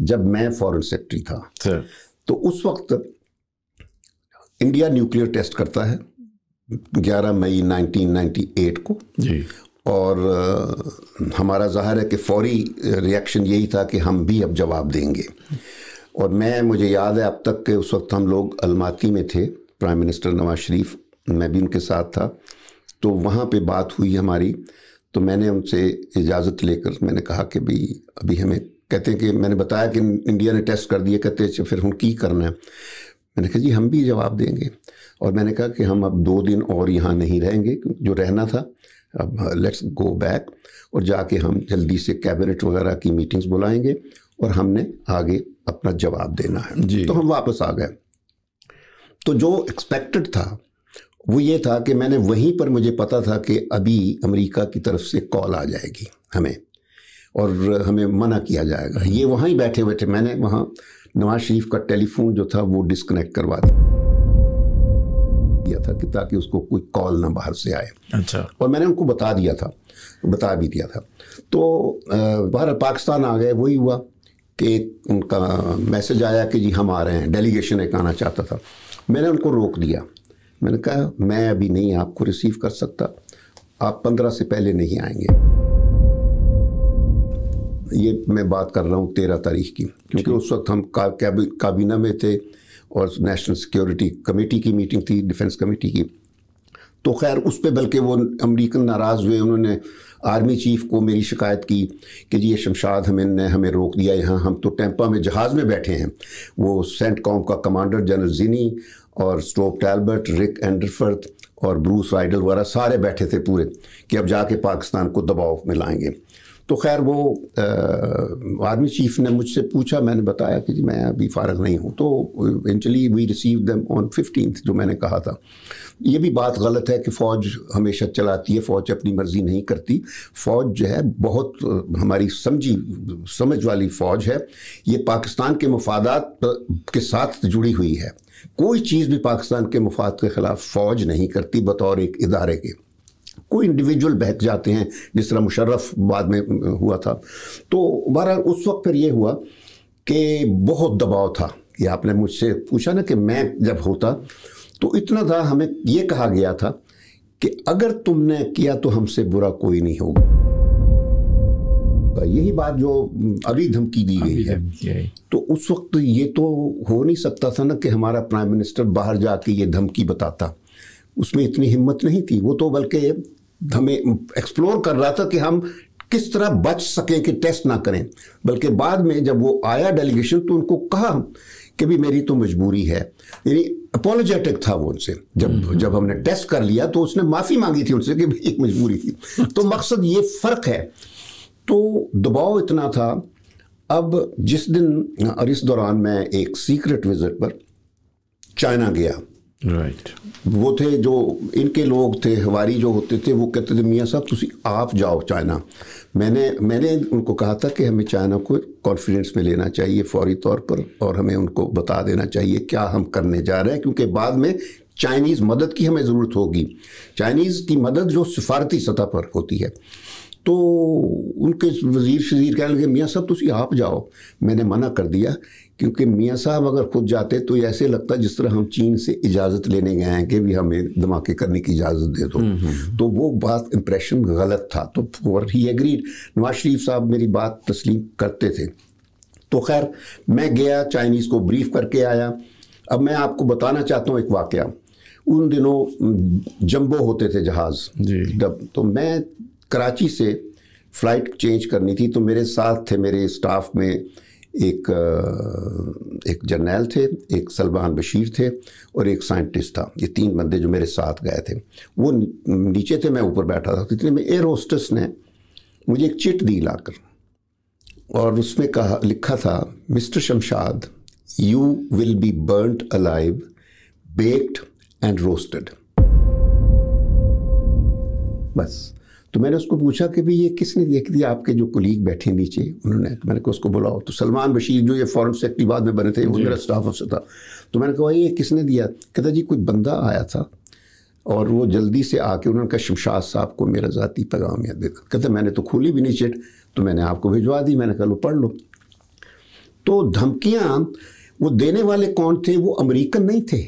जब मैं foreign secretary था तो उस वक्त इंडिया न्यूक्लियर टेस्ट करता है 11 मई 1998 को जी और हमारा जाहिर है कि फौरी रिएक्शन यही था कि हम भी अब जवाब देंगे और मैं मुझे याद है अब तक के उस वक्त हम लोग अलमाती में थे प्राइम मिनिस्टर नवाज शरीफ मैं भी उनके साथ था तो वहाँ पे बात हुई हमारी तो मैंने उनसे इजाज़त लेकर मैंने कहा कि भाई अभी हमें कहते हैं कि मैंने बताया कि इंडिया ने टेस्ट कर दिया कहते हैं फिर हम की करना है मैंने कहा जी हम भी जवाब देंगे और मैंने कहा कि हम अब दो दिन और यहाँ नहीं रहेंगे जो रहना था अब लेट्स गो बैक और जाके हम जल्दी से कैबिनेट वगैरह की मीटिंग्स बुलाएंगे और हमने आगे अपना जवाब देना है जी। तो हम वापस आ गए तो जो एक्सपेक्टेड था वो ये था कि मैंने वहीं पर मुझे पता था कि अभी अमेरिका की तरफ से कॉल आ जाएगी हमें और हमें मना किया जाएगा ये वहाँ ही बैठे बैठे मैंने वहाँ नवाज शरीफ का टेलीफोन जो था वो डिस्कनेक्ट करवा दिया था कि ताकि उसको कोई कॉल ना बाहर से आए अच्छा और मैंने उनको बता दिया था बता भी दिया था तो बाहर पाकिस्तान आ गए वही हुआ कि उनका मैसेज आया कि जी हम आ रहे हैं डेलीगेशन एक आना चाहता था मैंने उनको रोक दिया मैंने कहा मैं अभी नहीं आपको रिसीव कर सकता आप पंद्रह से पहले नहीं आएंगे ये मैं बात कर रहा हूँ तेरह तारीख की क्योंकि उस वक्त हम का, काबीना में थे और नेशनल सिक्योरिटी कमेटी की मीटिंग थी डिफेंस कमेटी की तो खैर उस पर बल्कि वो अमरीकन नाराज़ हुए उन्होंने आर्मी चीफ को मेरी शिकायत की कि जी ये शमशाद हमें ने हमें रोक दिया यहाँ हम तो टेम्पा में जहाज़ में बैठे हैं वो सेंट कॉम का कमांडर जनरल जिनी और स्टोप टैलबर्ट रिक एंडरफर्थ और ब्रूस राइडल वगैरह सारे बैठे थे पूरे कि अब जाके पाकिस्तान को दबाव में लाएंगे तो खैर वो आर्मी चीफ ने मुझसे पूछा मैंने बताया कि जी मैं अभी फारग नहीं हूँ तो eventually we receive them on fifteen जो मैंने कहा था ये भी बात गलत है कि फ़ौज हमेशा चलाती है फ़ौज अपनी मर्ज़ी नहीं करती फ़ौज जो है बहुत हमारी समझी समझ वाली फ़ौज है ये पाकिस्तान के मफादात के साथ जुड़ी हुई है कोई चीज़ भी पाकिस्तान के मफाद के ख़िलाफ़ फ़ौज नहीं करती बतौर एक इदारे के कोई इंडिविजुअल बहक जाते हैं जिस तरह मुशर्रफ बाद में हुआ था तो बहरहाल उस वक्त फिर ये हुआ कि बहुत दबाव था कि आपने मुझसे पूछा ना कि मैं जब होता तो इतना था हमें ये कहा गया था कि अगर तुमने किया तो हमसे बुरा कोई नहीं होगा तो यही बात जो अभी धमकी दी गई है तो उस वक्त ये तो हो नहीं सकता था ना कि हमारा प्राइम मिनिस्टर बाहर जाके ये धमकी बताता उसमें इतनी हिम्मत नहीं थी वो तो बल्कि हमें एक्सप्लोर कर रहा था कि हम किस तरह बच सकें कि टेस्ट ना करें बल्कि बाद में जब वो आया डेलीगेशन तो उनको कहा कि भी मेरी तो मजबूरी है यानी अपोलोजेटिक था वो उनसे जब हम्म। जब हमने टेस्ट कर लिया तो उसने माफ़ी मांगी थी उनसे कि भाई एक मजबूरी थी तो मकसद ये फ़र्क है तो दबाव इतना था अब जिस दिन और इस दौरान मैं एक सीक्रेट विज़िट पर चाइना गया राइट वो थे जो इनके लोग थे हवारी जो होते थे वो कहते थे मियाँ साहब तुम आप जाओ चाइना मैंने मैंने उनको कहा था कि हमें चाइना को कॉन्फिडेंस में लेना चाहिए फौरी तौर पर और हमें उनको बता देना चाहिए क्या हम करने जा रहे हैं क्योंकि बाद में चाइनीज़ मदद की हमें ज़रूरत होगी चाइनीज़ की मदद जो सिफारती सतह पर होती है तो उनके वजीर शजीर कहने लगे मियाँ साहब तुम आप जाओ मैंने मना कर दिया क्योंकि मियाँ साहब अगर खुद जाते तो ऐसे लगता जिस तरह हम चीन से इजाज़त लेने गए हैं कि भी हमें धमाके करने की इजाज़त दे दो हम्म, हम्म, हम्म। तो वो बात इम्प्रेशन गलत था तो for he agreed Nawaz Sharif साहब मेरी बात तस्लीम करते थे तो खैर मैं गया चाइनीज़ को ब्रीफ करके आया अब मैं आपको बताना चाहता हूँ एक वाक़ उन दिनों जंबो होते थे जहाज़ जब तो मैं कराची से फ़्लाइट चेंज करनी थी तो मेरे साथ थे मेरे स्टाफ में एक एक जर्नैल थे एक सलमान बशीर थे और एक साइंटिस्ट था ये तीन बंदे जो मेरे साथ गए थे वो नीचे थे मैं ऊपर बैठा था इतने में एयर होस्टस ने मुझे एक चिट दी लाकर और उसमें कहा लिखा था mister Shamshad you will be burned alive baked and roasted बस तो मैंने उसको पूछा कि भाई ये किसने दिया कि आपके जो कुलीग बैठे नीचे उन्होंने तो मैंने कहा उसको बुलाओ तो सलमान बशीर जो ये फॉरन सेक्रेटरी बाद में बने थे वो मेरा स्टाफ अफसर था तो मैंने कहा ये किसने दिया कहता जी कोई बंदा आया था और वो जल्दी से आके उन्होंने कहा शमशाद साहब को मेरा ज़ाती पैगाम याद देता कहते मैंने तो खोली भी नहीं चिट तो मैंने आपको भिजवा दी मैंने कहा लो पढ़ लो तो धमकियाँ वो देने वाले कौन थे वो अमरीकन नहीं थे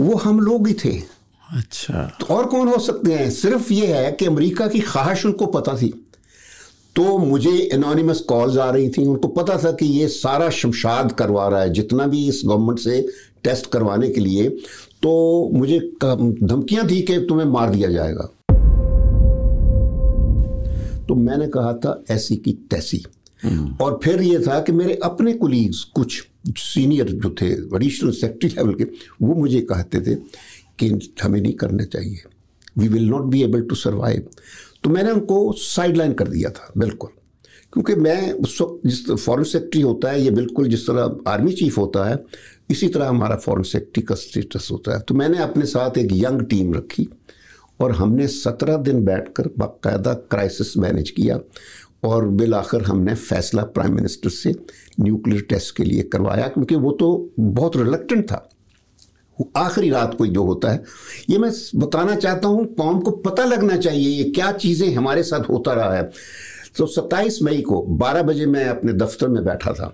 वो हम लोग ही थे अच्छा तो और कौन हो सकते हैं सिर्फ ये है कि अमेरिका की ख्वाहिश उनको पता थी तो मुझे एनॉनिमस कॉल्स आ रही थी उनको पता था कि ये सारा शमशाद करवा रहा है जितना भी इस गवर्नमेंट से टेस्ट करवाने के लिए तो मुझे धमकियां थी कि तुम्हें मार दिया जाएगा तो मैंने कहा था ऐसी की तैसी हम्म। और फिर ये था कि मेरे अपने कुलीग्स कुछ सीनियर जो थे एडिशनल सेक्रेटरी लेवल के वो मुझे कहते थे चेंज हमें नहीं करने चाहिए we will not be able to survive तो मैंने उनको साइड लाइन कर दिया था बिल्कुल क्योंकि मैं उस वक्त जिस फॉरेन सेक्रेटरी होता है ये बिल्कुल जिस तरह आर्मी चीफ होता है इसी तरह हमारा फॉरेन सेक्रेटरी का स्टेटस होता है तो मैंने अपने साथ एक यंग टीम रखी और हमने सत्रह दिन बैठ कर बाकायदा क्राइसिस मैनेज किया और बिल आखिर हमने फैसला प्राइम मिनिस्टर से न्यूक्लियर टेस्ट के लिए करवाया क्योंकि वो तो बहुत रिलक्टेंट था आखिरी रात को जो होता है ये मैं बताना चाहता हूँ कौम को पता लगना चाहिए ये क्या चीज़ें हमारे साथ होता रहा है तो 27 मई को 12 बजे मैं अपने दफ्तर में बैठा था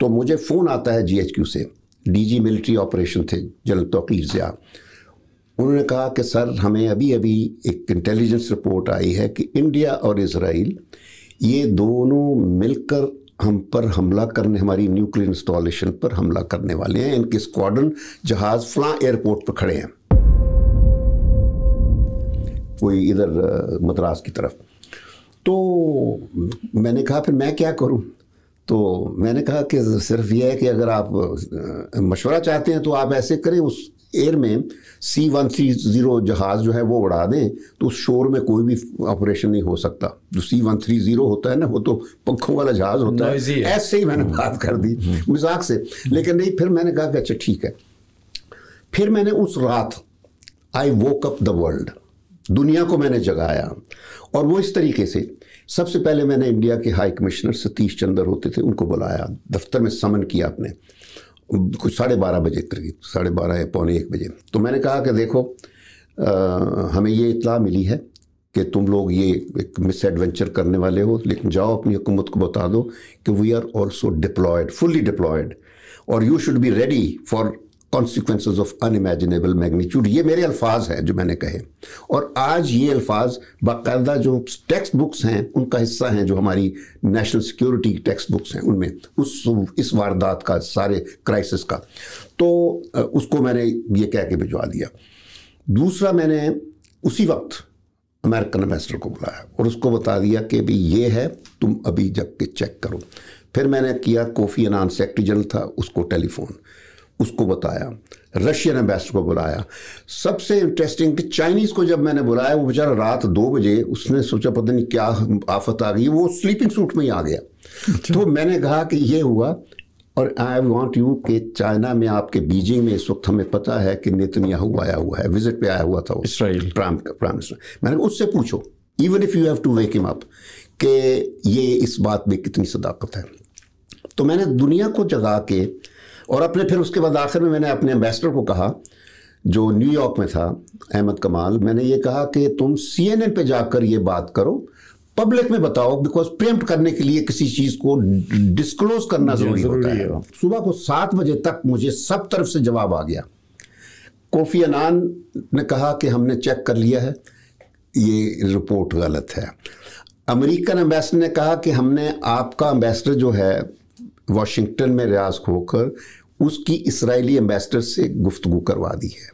तो मुझे फ़ोन आता है जी से डी मिलिट्री ऑपरेशन थे जनरल तोकीर ज़िया उन्होंने कहा कि सर हमें अभी अभी एक इंटेलिजेंस रिपोर्ट आई है कि इंडिया और इसराइल ये दोनों मिलकर हम पर हमला करने हमारी न्यूक्लियर इंस्टॉलेशन पर हमला करने वाले हैं इनके स्क्वाड्रन जहाज़ फ़लाँ एयरपोर्ट पर खड़े हैं कोई इधर मद्रास की तरफ तो मैंने कहा फिर मैं क्या करूं तो मैंने कहा कि सिर्फ यह है कि अगर आप मशवरा चाहते हैं तो आप ऐसे करें उस एयर में सी वन थ्री ज़ीरो जहाज़ जो है वो उड़ा दें तो उस शोर में कोई भी ऑपरेशन नहीं हो सकता जो सी वन थ्री ज़ीरो होता है ना वो तो पंखों वाला जहाज़ होता है।, है ऐसे ही मैंने हम्म। बात कर दी हम्म। मजाक से लेकिन नहीं फिर मैंने कहा कि अच्छा ठीक है फिर मैंने उस रात I woke up the world दुनिया को मैंने जगाया और वो इस तरीके से सबसे पहले मैंने इंडिया के हाई कमिश्नर सतीश चंद्र होते थे उनको बुलाया दफ्तर में समन किया आपने कुछ साढ़े बारह बजे करीब साढ़े बारह या पौने एक बजे तो मैंने कहा कि देखो आ, हमें ये इतला मिली है कि तुम लोग ये एक मिस एडवेंचर करने वाले हो लेकिन जाओ अपनी हुकूमत को बता दो कि we are also deployed fully deployed और you should be ready for consequence of unimaginable magnitude ये मेरे अल्फाज हैं जो मैंने कहे और आज ये अल्फाज बायदा जो टेक्स्ट बुक्स हैं उनका हिस्सा हैं जो हमारी नेशनल सिक्योरिटी की टेक्स्ट बुक्स हैं उनमें उस इस वारदात का सारे क्राइसिस का तो उसको मैंने ये कह के भिजवा दिया दूसरा मैंने उसी वक्त अमेरिकन एम्बेसडर को बुलाया और उसको बता दिया कि भाई ये है तुम अभी जब के चेक करो फिर मैंने किया कोफ़ी अनान सेक्रेटरी जनरल था उसको टेलीफोन उसको बताया रशियन एम्बेसडर को बुलाया सबसे इंटरेस्टिंग कि चाइनीज़ को जब मैंने बुलाया वो बेचारा रात दो बजे उसने सोचा पता नहीं क्या आफत आ गई वो स्लीपिंग सूट में ही आ गया अच्छा। तो मैंने कहा कि ये हुआ और आई वॉन्ट यू कि चाइना में आपके बीजिंग में इस वक्त हमें पता है कि नेतन्याहू आया हुआ है विजिट पे आया हुआ था इसराइल ट्रम्प का प्राइम मिनिस्टर मैंने उससे पूछो even if you have to wake him up कि ये इस बात में कितनी सदाकत है तो मैंने दुनिया को जगा के और अपने फिर उसके बाद आखिर में मैंने अपने एम्बेसडर को कहा जो न्यूयॉर्क में था अहमद कमाल मैंने ये कहा कि तुम सी एन एन पर जाकर ये बात करो पब्लिक में बताओ बिकॉज प्रेम्प्ट करने के लिए किसी चीज़ को डिस्क्लोज करना जरूरी होता है सुबह को सात बजे तक मुझे सब तरफ से जवाब आ गया कोफी अनान ने कहा कि हमने चेक कर लिया है ये रिपोर्ट गलत है अमेरिकन एम्बेसडर ने कहा कि हमने आपका एम्बेसडर जो है वाशिंगटन में रियाज होकर उसकी इसराइली एम्बेसडर से गुफ्तु करवा दी है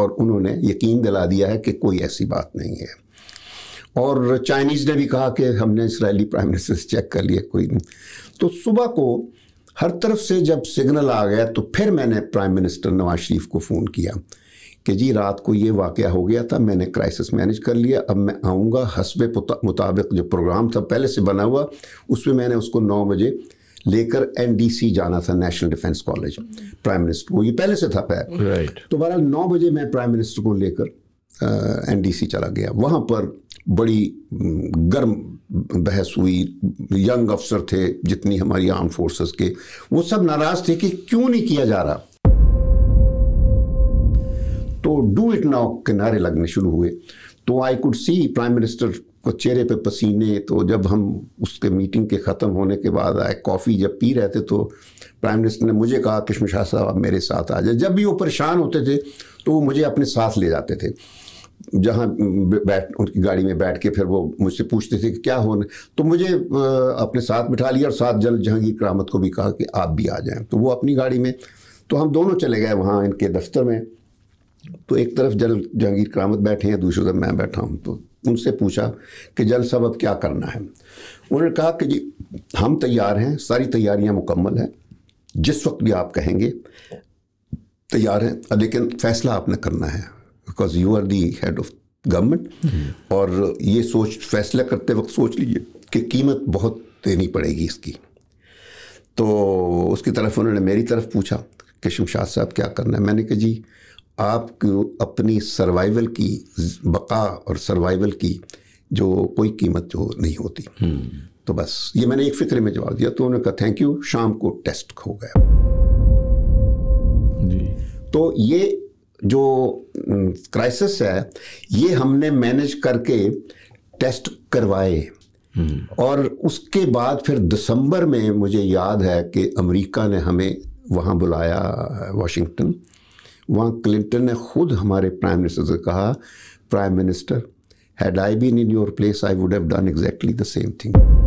और उन्होंने यकीन दिला दिया है कि कोई ऐसी बात नहीं है और चाइनीज़ ने भी कहा कि हमने इसराइली प्राइम मिनिस्टर से चेक कर लिया कोई नहीं तो सुबह को हर तरफ से जब सिग्नल आ गया तो फिर मैंने प्राइम मिनिस्टर नवाज शरीफ को फ़ोन किया कि जी रात को ये वाक़ हो गया था मैंने क्राइसिस मैनेज कर लिया अब मैं आऊँगा हसब मुताबिक जो प्रोग्राम था पहले से बना हुआ उसमें मैंने उसको नौ बजे लेकर एनडीसी जाना था national defence college prime minister को ये पहले से था पैर right. तो बहरहाल नौ बजे मैं प्राइम मिनिस्टर को लेकर एनडीसी चला गया वहाँ पर बड़ी गर्म बहस हुई यंग अफसर थे जितनी हमारी आर्म फोर्सेस के वो सब नाराज़ थे कि क्यों नहीं किया जा रहा तो डू इट नाउ किनारे लगने शुरू हुए तो I could see prime minister को चेहरे पे पसीने तो जब हम उसके मीटिंग के ख़त्म होने के बाद आए कॉफ़ी जब पी रहे थे तो प्राइम मिनिस्टर ने मुझे कहा किशम शाह साहब आप मेरे साथ आ जाए जब भी वो परेशान होते थे तो वो मुझे अपने साथ ले जाते थे जहाँ बैठ उनकी गाड़ी में बैठ के फिर वो मुझसे पूछते थे कि क्या हो तो मुझे अपने साथ बिठा लिया और साथ जल जहांगीर करामत को भी कहा कि आप भी आ जाएं तो वो अपनी गाड़ी में तो हम दोनों चले गए वहाँ इनके दफ्तर में तो एक तरफ जल जहांगीर करामत बैठे हैं दूसरी तरफ मैं बैठा हूँ तो उनसे पूछा कि जल सब अब क्या करना है उन्होंने कहा कि जी हम तैयार हैं सारी तैयारियां मुकम्मल हैं जिस वक्त भी आप कहेंगे तैयार हैं लेकिन फैसला आपने करना है because you are the head of government और ये सोच फैसला करते वक्त सोच लीजिए कि कीमत बहुत देनी पड़ेगी इसकी तो उसकी तरफ उन्होंने मेरी तरफ पूछा कि शमशाद साहब क्या करना है मैंने कहा जी आपको अपनी सर्वाइवल की बका और सर्वाइवल की जो कोई कीमत जो नहीं होती तो बस ये मैंने एक फिक्र में जवाब दिया तो उन्होंने कहा थैंक यू शाम को टेस्ट हो गया जी तो ये जो क्राइसिस है ये हमने मैनेज करके टेस्ट करवाए और उसके बाद फिर दिसंबर में मुझे याद है कि अमेरिका ने हमें वहाँ बुलाया वाशिंगटन वहाँ क्लिंटन ने खुद हमारे प्राइम मिनिस्टर से कहा prime minister had I been in your place I would have done exactly the same thing